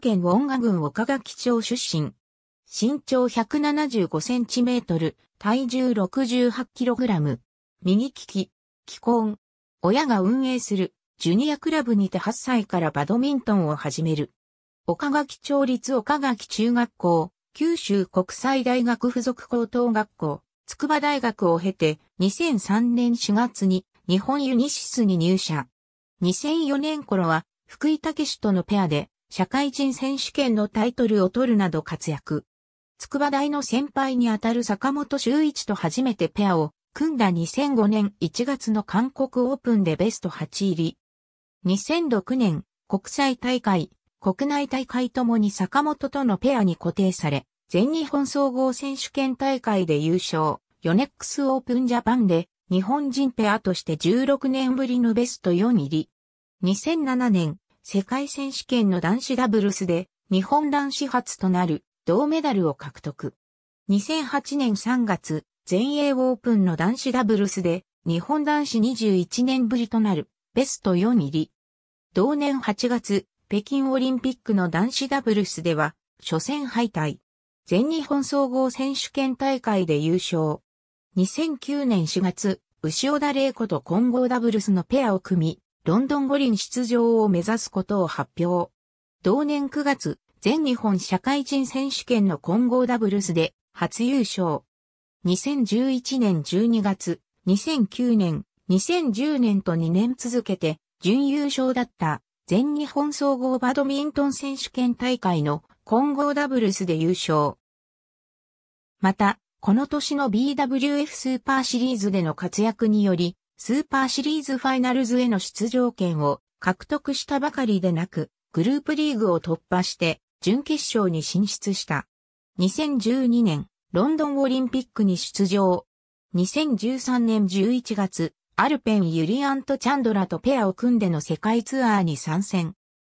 県ウォンガ郡岡垣町出身。身長175センチメートル、体重68キログラム。右利き、既婚。親が運営するジュニアクラブにて8歳からバドミントンを始める。岡垣町立岡垣中学校、九州国際大学附属高等学校、筑波大学を経て2003年4月に日本ユニシスに入社。2004年頃は福井武史とのペアで社会人選手権のタイトルを取るなど活躍。筑波大の先輩にあたる坂本周一と初めてペアを組んだ2005年1月の韓国オープンでベスト8入り。2006年国際大会、国内大会ともに坂本とのペアに固定され、全日本総合選手権大会で優勝、ヨネックスオープンジャパンで日本人ペアとして16年ぶりのベスト4入り。2007年世界選手権の男子ダブルスで日本男子初となる銅メダルを獲得。2008年3月、全英オープンの男子ダブルスで日本男子21年ぶりとなるベスト4入り。同年8月、北京オリンピックの男子ダブルスでは初戦敗退。全日本総合選手権大会で優勝。2009年4月、牛尾田玲子と混合ダブルスのペアを組み、ロンドン五輪出場を目指すことを発表。同年9月、全日本社会人選手権の混合ダブルスで初優勝。2011年12月、2009年、2010年と2年続けて準優勝だった全日本総合バドミントン選手権大会の混合ダブルスで優勝。また、この年の BWF スーパーシリーズでの活躍により、スーパーシリーズファイナルズへの出場権を獲得したばかりでなく、グループリーグを突破して準決勝に進出した。2012年、ロンドンオリンピックに出場。2013年11月、アルペン・ユリアント・チャンドラとペアを組んでの世界ツアーに参戦。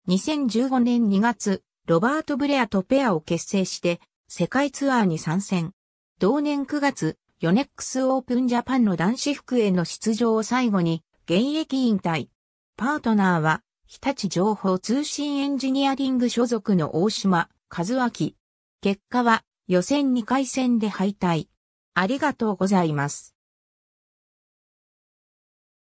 2015年2月、ロバート・ブレアとペアを結成して、世界ツアーに参戦。同年9月、ヨネックスオープンジャパンの男子服への出場を最後に、現役引退。パートナーは、日立情報通信エンジニアリング所属の大島和明。結果は、予選2回戦で敗退。ありがとうございます。